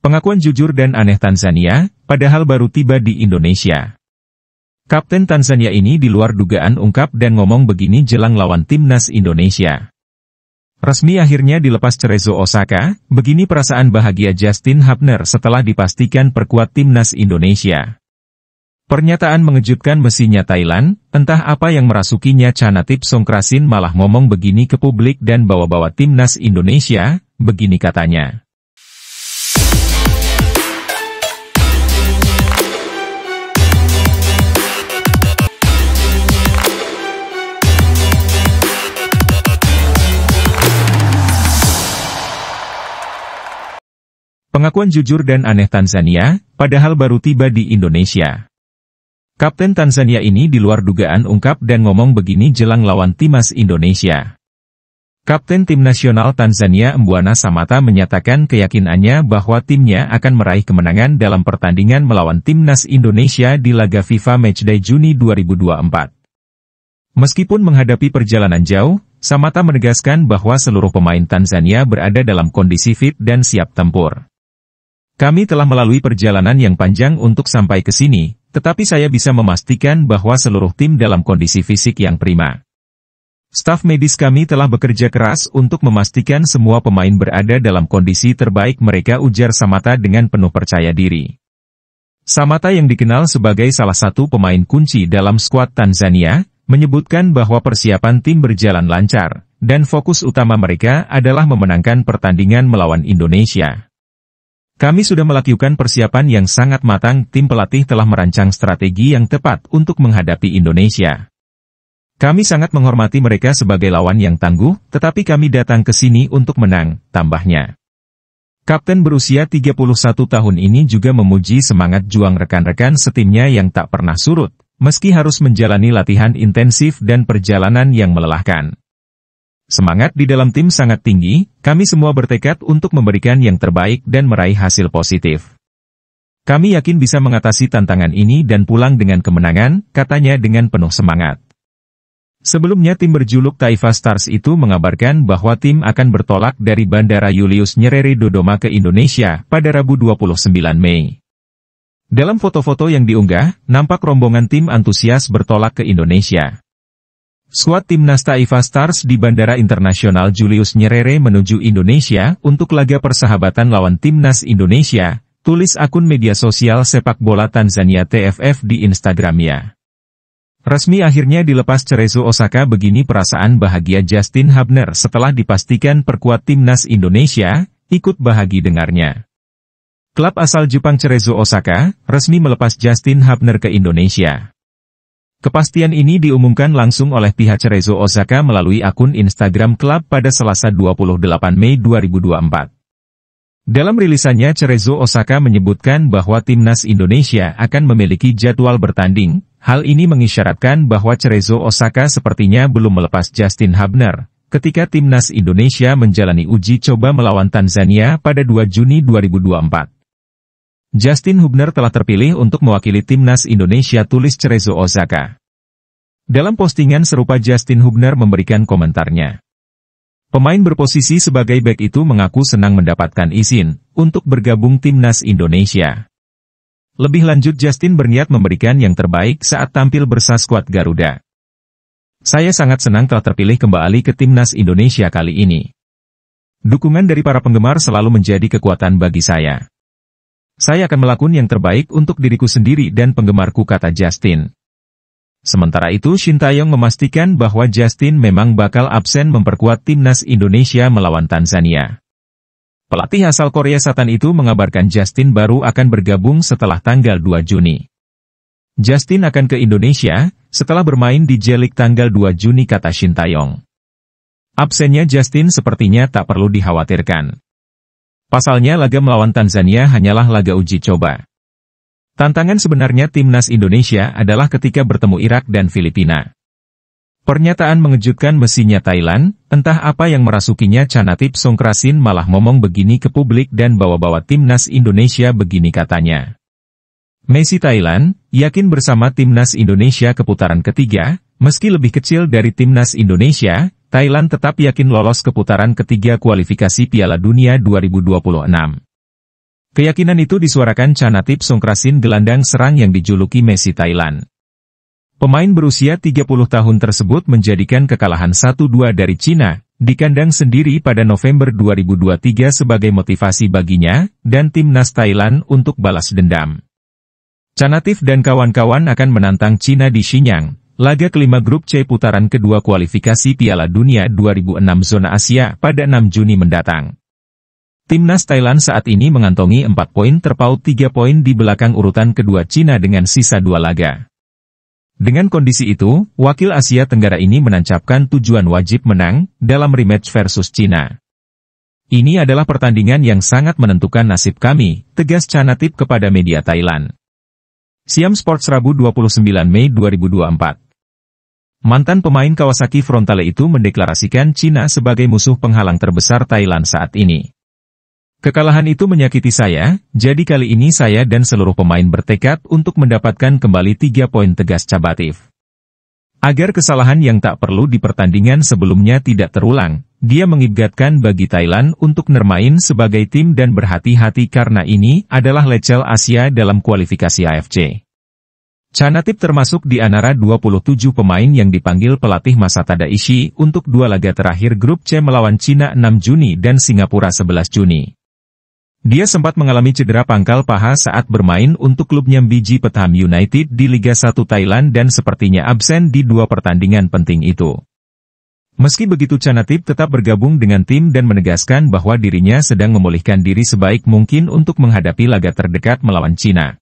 Pengakuan jujur dan aneh Tanzania, padahal baru tiba di Indonesia. Kapten Tanzania ini di luar dugaan ungkap dan ngomong begini jelang lawan timnas Indonesia. Resmi akhirnya dilepas Cerezo Osaka, begini perasaan bahagia Justin Hubner setelah dipastikan perkuat timnas Indonesia. Pernyataan mengejutkan mesinnya Thailand, entah apa yang merasukinya Canatip Songkrasin malah ngomong begini ke publik dan bawa-bawa timnas Indonesia, begini katanya. Pengakuan jujur dan aneh Tanzania, padahal baru tiba di Indonesia. Kapten Tanzania ini di luar dugaan ungkap dan ngomong begini jelang lawan timnas Indonesia. Kapten Tim Nasional Tanzania Embuana Samata menyatakan keyakinannya bahwa timnya akan meraih kemenangan dalam pertandingan melawan Timnas Indonesia di laga FIFA Matchday Juni 2024. Meskipun menghadapi perjalanan jauh, Samata menegaskan bahwa seluruh pemain Tanzania berada dalam kondisi fit dan siap tempur. Kami telah melalui perjalanan yang panjang untuk sampai ke sini, tetapi saya bisa memastikan bahwa seluruh tim dalam kondisi fisik yang prima. Staf medis kami telah bekerja keras untuk memastikan semua pemain berada dalam kondisi terbaik mereka ujar Samata dengan penuh percaya diri. Samata yang dikenal sebagai salah satu pemain kunci dalam skuad Tanzania, menyebutkan bahwa persiapan tim berjalan lancar, dan fokus utama mereka adalah memenangkan pertandingan melawan Indonesia. Kami sudah melakukan persiapan yang sangat matang, tim pelatih telah merancang strategi yang tepat untuk menghadapi Indonesia. Kami sangat menghormati mereka sebagai lawan yang tangguh, tetapi kami datang ke sini untuk menang, tambahnya. Kapten berusia 31 tahun ini juga memuji semangat juang rekan-rekan setimnya yang tak pernah surut, meski harus menjalani latihan intensif dan perjalanan yang melelahkan. Semangat di dalam tim sangat tinggi, kami semua bertekad untuk memberikan yang terbaik dan meraih hasil positif. Kami yakin bisa mengatasi tantangan ini dan pulang dengan kemenangan, katanya dengan penuh semangat. Sebelumnya tim berjuluk Taifa Stars itu mengabarkan bahwa tim akan bertolak dari Bandara Julius Nyerere Dodoma ke Indonesia pada Rabu 29 Mei. Dalam foto-foto yang diunggah, nampak rombongan tim antusias bertolak ke Indonesia. Skuad timnas Taifa Stars di Bandara Internasional Julius Nyerere menuju Indonesia untuk laga persahabatan lawan timnas Indonesia, tulis akun media sosial sepak bola Tanzania TFF di Instagramnya. Resmi akhirnya dilepas Cerezo Osaka begini perasaan bahagia Justin Habner setelah dipastikan perkuat timnas Indonesia, ikut bahagi dengarnya. Klub asal Jepang Cerezo Osaka, resmi melepas Justin Habner ke Indonesia. Kepastian ini diumumkan langsung oleh pihak Cerezo Osaka melalui akun Instagram Club pada Selasa 28 Mei 2024. Dalam rilisannya Cerezo Osaka menyebutkan bahwa timnas Indonesia akan memiliki jadwal bertanding. Hal ini mengisyaratkan bahwa Cerezo Osaka sepertinya belum melepas Justin Habner ketika timnas Indonesia menjalani uji coba melawan Tanzania pada 2 Juni 2024. Justin Hubner telah terpilih untuk mewakili timnas Indonesia tulis Cerezo Osaka. Dalam postingan serupa Justin Hubner memberikan komentarnya. Pemain berposisi sebagai bek itu mengaku senang mendapatkan izin untuk bergabung timnas Indonesia. Lebih lanjut Justin berniat memberikan yang terbaik saat tampil bersama skuad Garuda. Saya sangat senang telah terpilih kembali ke timnas Indonesia kali ini. Dukungan dari para penggemar selalu menjadi kekuatan bagi saya. Saya akan melakukan yang terbaik untuk diriku sendiri dan penggemarku kata Justin. Sementara itu Shin Taeyong memastikan bahwa Justin memang bakal absen memperkuat timnas Indonesia melawan Tanzania. Pelatih asal Korea Selatan itu mengabarkan Justin baru akan bergabung setelah tanggal 2 Juni. Justin akan ke Indonesia setelah bermain di Jelik tanggal 2 Juni kata Shin Taeyong. Absennya Justin sepertinya tak perlu dikhawatirkan. Pasalnya laga melawan Tanzania hanyalah laga uji coba. Tantangan sebenarnya timnas Indonesia adalah ketika bertemu Irak dan Filipina. Pernyataan mengejutkan mesinnya Thailand, entah apa yang merasukinya Canatip Songkrasin malah ngomong begini ke publik dan bawa-bawa timnas Indonesia begini katanya. Messi Thailand, yakin bersama timnas Indonesia keputaran ketiga, meski lebih kecil dari timnas Indonesia, Thailand tetap yakin lolos ke putaran ketiga kualifikasi Piala Dunia 2026. Keyakinan itu disuarakan Chanatip Songkrasin gelandang serang yang dijuluki Messi Thailand. Pemain berusia 30 tahun tersebut menjadikan kekalahan 1-2 dari Cina, di kandang sendiri pada November 2023 sebagai motivasi baginya, dan timnas Thailand untuk balas dendam. Chanatif dan kawan-kawan akan menantang Cina di Xinjiang, Laga kelima grup C putaran kedua kualifikasi Piala Dunia 2006 zona Asia pada 6 Juni mendatang. Timnas Thailand saat ini mengantongi 4 poin terpaut 3 poin di belakang urutan kedua Cina dengan sisa dua laga. Dengan kondisi itu, wakil Asia Tenggara ini menancapkan tujuan wajib menang dalam rematch versus Cina. Ini adalah pertandingan yang sangat menentukan nasib kami, tegas Chanatip kepada media Thailand. Siam Sports Rabu 29 Mei 2024 Mantan pemain Kawasaki Frontale itu mendeklarasikan Cina sebagai musuh penghalang terbesar Thailand saat ini. Kekalahan itu menyakiti saya, jadi kali ini saya dan seluruh pemain bertekad untuk mendapatkan kembali tiga poin tegas cabatif. Agar kesalahan yang tak perlu di pertandingan sebelumnya tidak terulang, dia mengibgatkan bagi Thailand untuk nermain sebagai tim dan berhati-hati karena ini adalah lecel Asia dalam kualifikasi AFC. Canatip termasuk di antara 27 pemain yang dipanggil pelatih Masatada Ishii untuk dua laga terakhir grup C melawan Cina 6 Juni dan Singapura 11 Juni. Dia sempat mengalami cedera pangkal paha saat bermain untuk klubnya Biji Petam United di Liga 1 Thailand dan sepertinya absen di dua pertandingan penting itu. Meski begitu Canatip tetap bergabung dengan tim dan menegaskan bahwa dirinya sedang memulihkan diri sebaik mungkin untuk menghadapi laga terdekat melawan Cina.